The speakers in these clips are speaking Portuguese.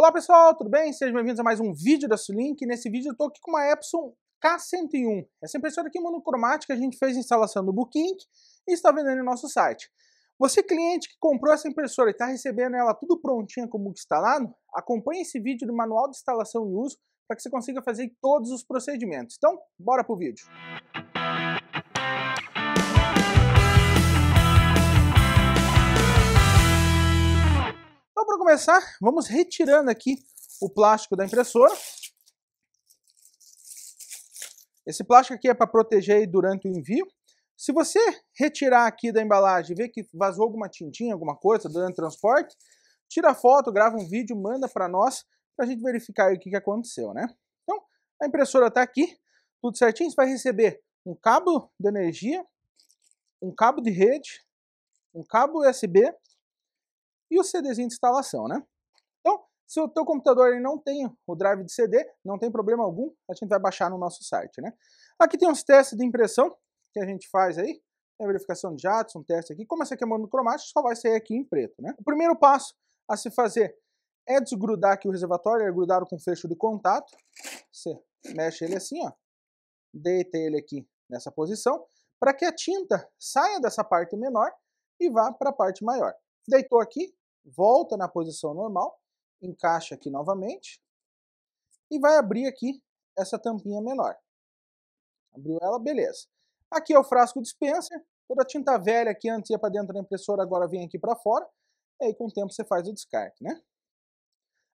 Olá pessoal, tudo bem? Sejam bem-vindos a mais um vídeo da Sulink. Nesse vídeo eu estou aqui com uma Epson K101. Essa impressora aqui é monocromática a gente fez a instalação do booking e está vendendo no nosso site. Você cliente que comprou essa impressora e está recebendo ela tudo prontinha com o book instalado, acompanhe esse vídeo do manual de instalação e uso para que você consiga fazer todos os procedimentos. Então, bora pro vídeo. Música começar, vamos retirando aqui o plástico da impressora. Esse plástico aqui é para proteger durante o envio. Se você retirar aqui da embalagem e ver que vazou alguma tintinha, alguma coisa durante o transporte, tira a foto, grava um vídeo, manda para nós para a gente verificar o que, que aconteceu, né? Então, a impressora está aqui, tudo certinho. Você vai receber um cabo de energia, um cabo de rede, um cabo USB e o CDzinho de instalação, né? Então, se o teu computador não tem o drive de CD, não tem problema algum, a gente vai baixar no nosso site, né? Aqui tem uns testes de impressão que a gente faz aí, a verificação de jatos, um teste aqui. Como essa aqui é monocromática, só vai sair aqui em preto, né? O primeiro passo a se fazer é desgrudar aqui o reservatório, é grudar com fecho de contato. Você mexe ele assim, ó. Deita ele aqui nessa posição, para que a tinta saia dessa parte menor e vá para a parte maior. Deitou aqui, volta na posição normal, encaixa aqui novamente e vai abrir aqui essa tampinha menor. Abriu ela, beleza. Aqui é o frasco dispenser, toda a tinta velha que antes ia para dentro da impressora, agora vem aqui para fora, e aí com o tempo você faz o descarte, né?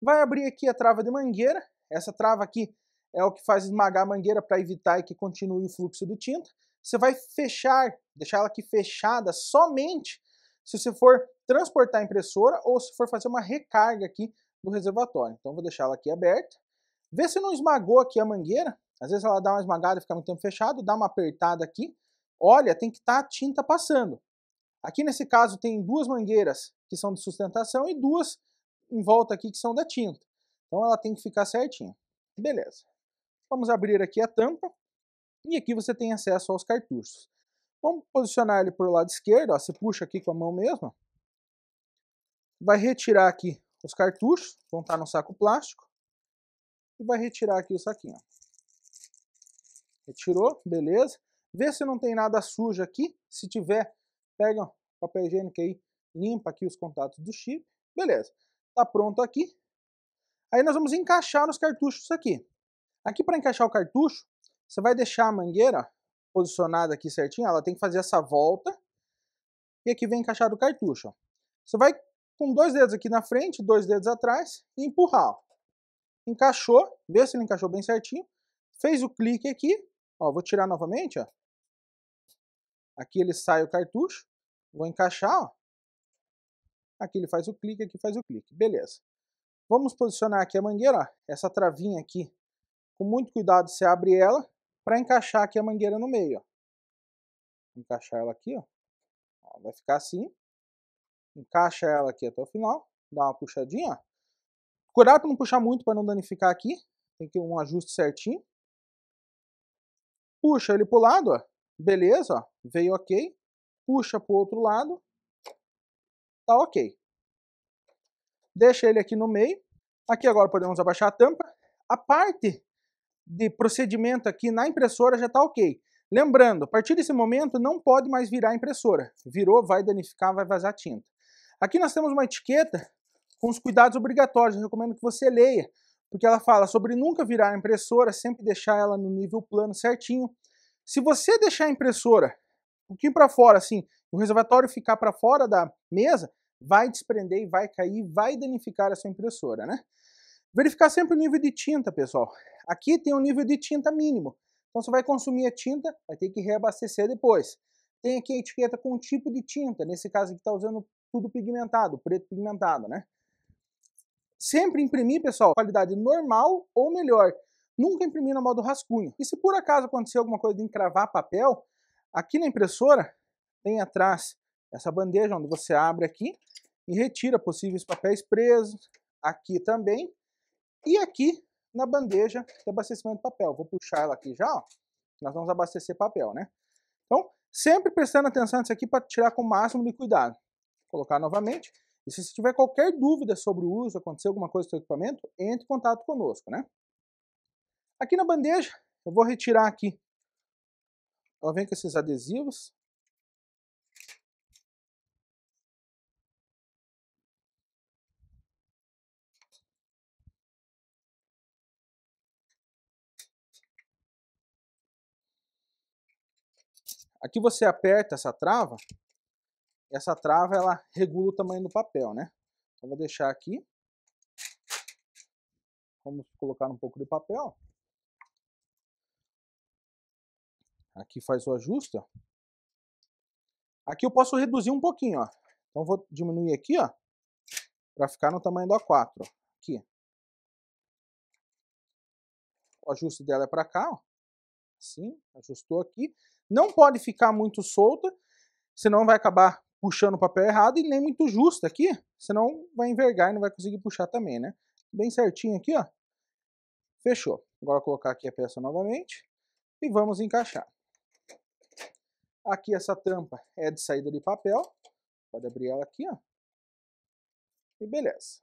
Vai abrir aqui a trava de mangueira, essa trava aqui é o que faz esmagar a mangueira para evitar que continue o fluxo de tinta. Você vai fechar, deixar ela aqui fechada somente se você for transportar a impressora ou se for fazer uma recarga aqui do reservatório. Então vou deixar ela aqui aberta. Vê se não esmagou aqui a mangueira. Às vezes ela dá uma esmagada e fica muito tempo fechado, dá uma apertada aqui. Olha, tem que estar tá a tinta passando. Aqui nesse caso tem duas mangueiras que são de sustentação e duas em volta aqui que são da tinta. Então ela tem que ficar certinha. Beleza. Vamos abrir aqui a tampa e aqui você tem acesso aos cartuchos. Vamos posicionar ele para o lado esquerdo, ó, você puxa aqui com a mão mesmo, vai retirar aqui os cartuchos, vão estar tá no saco plástico, e vai retirar aqui o saquinho. Retirou, beleza. Vê se não tem nada sujo aqui. Se tiver, pega o papel higiênico aí, limpa aqui os contatos do chip. Beleza. Tá pronto aqui. Aí nós vamos encaixar os cartuchos aqui. Aqui para encaixar o cartucho, você vai deixar a mangueira posicionada aqui certinho, ela tem que fazer essa volta. E aqui vem encaixado o cartucho. Você vai com dois dedos aqui na frente, dois dedos atrás e empurrar. Ó. Encaixou, vê se ele encaixou bem certinho. Fez o clique aqui, ó, vou tirar novamente, ó. Aqui ele sai o cartucho, vou encaixar, ó. Aqui ele faz o clique, aqui faz o clique, beleza. Vamos posicionar aqui a mangueira, ó. essa travinha aqui. Com muito cuidado você abre ela para encaixar aqui a mangueira no meio, ó. Encaixar ela aqui, ó. ó vai ficar assim Encaixa ela aqui até o final, dá uma puxadinha. Cuidado para não puxar muito para não danificar aqui. Tem que ter um ajuste certinho. Puxa ele para o lado, ó. beleza, ó. veio ok. Puxa para o outro lado, tá ok. Deixa ele aqui no meio. Aqui agora podemos abaixar a tampa. A parte de procedimento aqui na impressora já está ok. Lembrando, a partir desse momento não pode mais virar a impressora. Virou, vai danificar, vai vazar tinta. Aqui nós temos uma etiqueta com os cuidados obrigatórios, eu recomendo que você leia, porque ela fala sobre nunca virar a impressora, sempre deixar ela no nível plano certinho. Se você deixar a impressora um pouquinho para fora, assim, o reservatório ficar para fora da mesa, vai desprender vai cair, vai danificar a sua impressora, né? Verificar sempre o nível de tinta, pessoal. Aqui tem um nível de tinta mínimo. Então você vai consumir a tinta, vai ter que reabastecer depois. Tem aqui a etiqueta com o tipo de tinta. Nesse caso aqui está usando tudo pigmentado, preto pigmentado, né? Sempre imprimir, pessoal, qualidade normal ou melhor. Nunca imprimir na modo rascunho. E se por acaso acontecer alguma coisa de encravar papel, aqui na impressora tem atrás essa bandeja onde você abre aqui e retira possíveis papéis presos. Aqui também. E aqui na bandeja de abastecimento de papel. Vou puxar ela aqui já, ó. Nós vamos abastecer papel, né? Então, sempre prestando atenção nisso aqui para tirar com o máximo de cuidado colocar novamente. E se você tiver qualquer dúvida sobre o uso, acontecer alguma coisa do seu equipamento, entre em contato conosco, né? Aqui na bandeja, eu vou retirar aqui. Ela vem com esses adesivos. Aqui você aperta essa trava essa trava ela regula o tamanho do papel, né? Então, eu vou deixar aqui. Vamos colocar um pouco de papel. Aqui faz o ajuste, ó. Aqui eu posso reduzir um pouquinho, ó. Então vou diminuir aqui, ó, para ficar no tamanho do A4, ó. Aqui. O ajuste dela é para cá, ó. Assim, ajustou aqui. Não pode ficar muito solta, senão vai acabar puxando o papel errado e nem muito justo aqui, senão vai envergar e não vai conseguir puxar também, né? Bem certinho aqui, ó. Fechou. Agora colocar aqui a peça novamente e vamos encaixar. Aqui essa tampa é de saída de papel. Pode abrir ela aqui, ó. E beleza.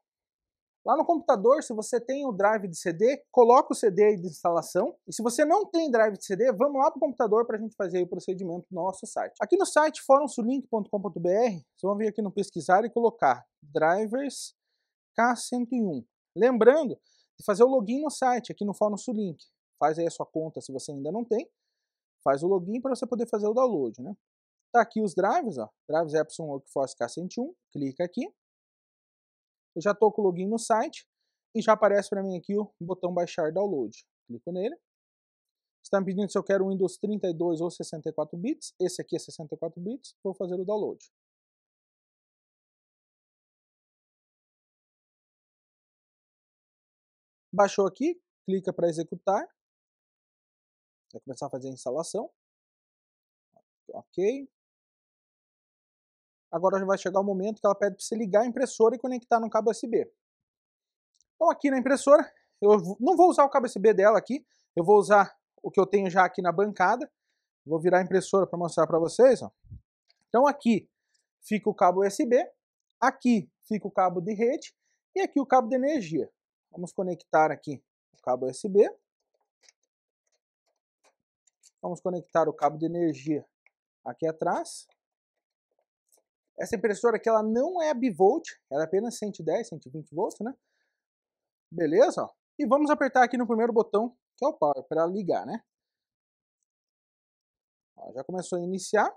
Lá no computador, se você tem o drive de CD, coloca o CD de instalação. E se você não tem drive de CD, vamos lá para o computador para a gente fazer o procedimento no nosso site. Aqui no site forumsulink.com.br, vocês vão vir aqui no pesquisar e colocar drivers K101. Lembrando de fazer o login no site, aqui no Fórum Sulink. Faz aí a sua conta se você ainda não tem. Faz o login para você poder fazer o download, né? Tá aqui os drivers, ó. Drivers Epson Workforce K101. Clica aqui. Eu já estou com o login no site e já aparece para mim aqui o botão baixar download. Clico nele. Está me pedindo se eu quero o Windows 32 ou 64 bits. Esse aqui é 64 bits. Vou fazer o download. Baixou aqui, clica para executar. Vai começar a fazer a instalação. Ok. Agora vai chegar o momento que ela pede para você ligar a impressora e conectar no cabo USB. Então aqui na impressora, eu não vou usar o cabo USB dela aqui, eu vou usar o que eu tenho já aqui na bancada. Vou virar a impressora para mostrar para vocês. Ó. Então aqui fica o cabo USB, aqui fica o cabo de rede e aqui o cabo de energia. Vamos conectar aqui o cabo USB. Vamos conectar o cabo de energia aqui atrás. Essa impressora aqui ela não é bivolt, ela é apenas 110, 120 volts, né? Beleza, ó. E vamos apertar aqui no primeiro botão, que é o power, para ligar, né? Ó, já começou a iniciar.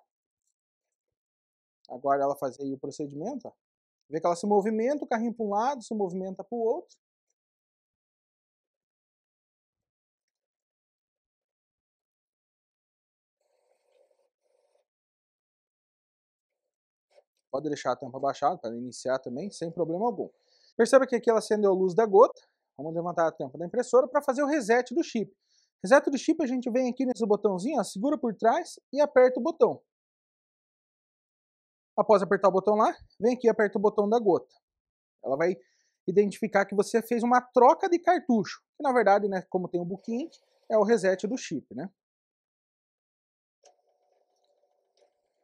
Agora ela faz aí o procedimento, ó. Vê que ela se movimenta o carrinho para um lado, se movimenta para o outro. Pode deixar a tampa abaixada para iniciar também, sem problema algum. Perceba que aqui ela acendeu a luz da gota. Vamos levantar a tampa da impressora para fazer o reset do chip. Reset do chip a gente vem aqui nesse botãozinho, ó, segura por trás e aperta o botão. Após apertar o botão lá, vem aqui e aperta o botão da gota. Ela vai identificar que você fez uma troca de cartucho, que na verdade, né, como tem o um booking, é o reset do chip, né?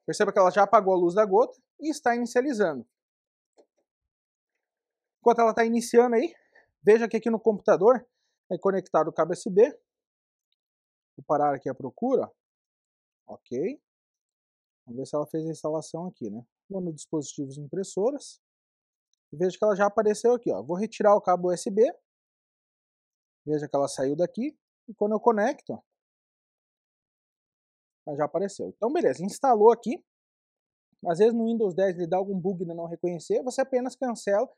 Perceba que ela já apagou a luz da gota, e está inicializando. Enquanto ela está iniciando aí, veja que aqui no computador é conectado o cabo USB. Vou parar aqui a procura. Ok. Vamos ver se ela fez a instalação aqui, né? Vou no dispositivos impressoras. Veja que ela já apareceu aqui, ó. Vou retirar o cabo USB. Veja que ela saiu daqui. E quando eu conecto, ela já apareceu. Então, beleza. Instalou aqui. Às vezes no Windows 10 ele dá algum bug de não reconhecer, você apenas cancela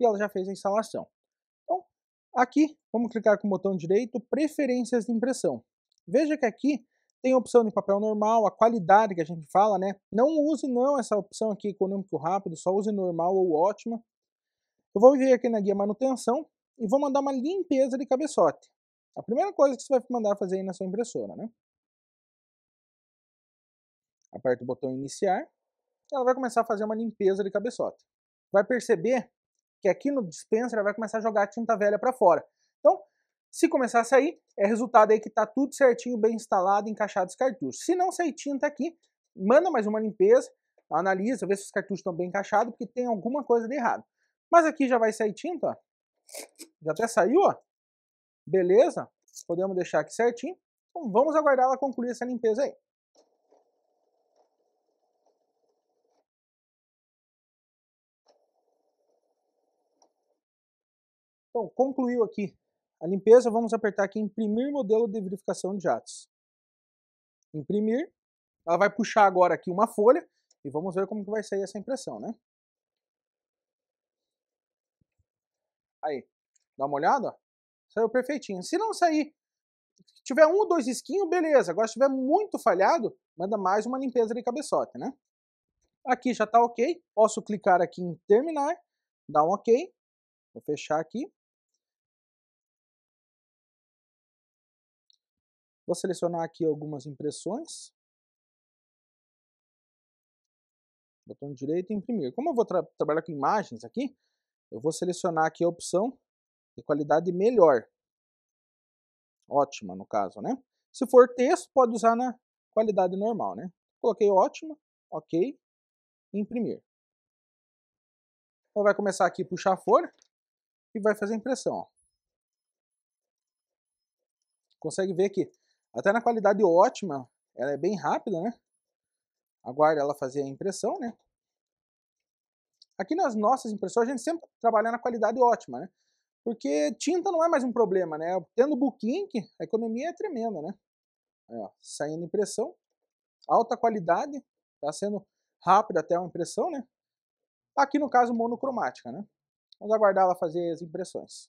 e ela já fez a instalação. Então, aqui, vamos clicar com o botão direito, preferências de impressão. Veja que aqui tem a opção de papel normal, a qualidade que a gente fala, né? Não use não essa opção aqui, econômico rápido, só use normal ou ótima. Eu vou vir aqui na guia manutenção e vou mandar uma limpeza de cabeçote. A primeira coisa que você vai mandar fazer aí na sua impressora, né? Aperta o botão iniciar ela vai começar a fazer uma limpeza de cabeçote. Vai perceber que aqui no dispenser ela vai começar a jogar a tinta velha para fora. Então, se começar a sair, é resultado aí que está tudo certinho, bem instalado, encaixado os cartuchos. Se não sair tinta aqui, manda mais uma limpeza, analisa, vê se os cartuchos estão bem encaixados, porque tem alguma coisa de errado. Mas aqui já vai sair tinta, ó. já até saiu, ó. beleza, podemos deixar aqui certinho. Então vamos aguardar ela concluir essa limpeza aí. Então, concluiu aqui a limpeza, vamos apertar aqui imprimir modelo de verificação de jatos. Imprimir, ela vai puxar agora aqui uma folha e vamos ver como que vai sair essa impressão, né? Aí, dá uma olhada, ó. saiu perfeitinho. Se não sair, se tiver um ou dois esquinhos, beleza. Agora se tiver muito falhado, manda mais uma limpeza de cabeçote, né? Aqui já está ok, posso clicar aqui em terminar, dar um ok, vou fechar aqui, Vou selecionar aqui algumas impressões. Botão direito e imprimir. Como eu vou tra trabalhar com imagens aqui, eu vou selecionar aqui a opção de qualidade melhor. Ótima, no caso, né? Se for texto, pode usar na qualidade normal, né? Coloquei ótima, ok, imprimir. Então vai começar aqui a puxar a folha e vai fazer a impressão. Ó. Consegue ver que até na qualidade ótima, ela é bem rápida, né? Aguarde ela fazer a impressão, né? Aqui nas nossas impressões a gente sempre trabalha na qualidade ótima, né? Porque tinta não é mais um problema, né? Tendo book ink, a economia é tremenda, né? Aí, ó, saindo impressão, alta qualidade, tá sendo rápida até a impressão, né? Aqui no caso monocromática, né? Vamos aguardar ela fazer as impressões.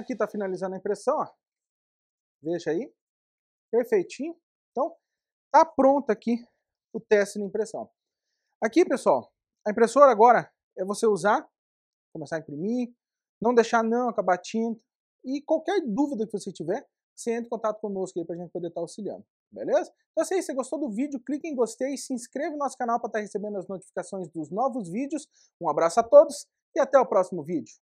Aqui está finalizando a impressão, ó. Veja aí. Perfeitinho. Então, tá pronto aqui o teste de impressão. Aqui, pessoal, a impressora agora é você usar, começar a imprimir, não deixar não acabar tinta. E qualquer dúvida que você tiver, você entra em contato conosco aí para a gente poder estar tá auxiliando. Beleza? Então se é você gostou do vídeo, clique em gostei e se inscreva no nosso canal para estar tá recebendo as notificações dos novos vídeos. Um abraço a todos e até o próximo vídeo.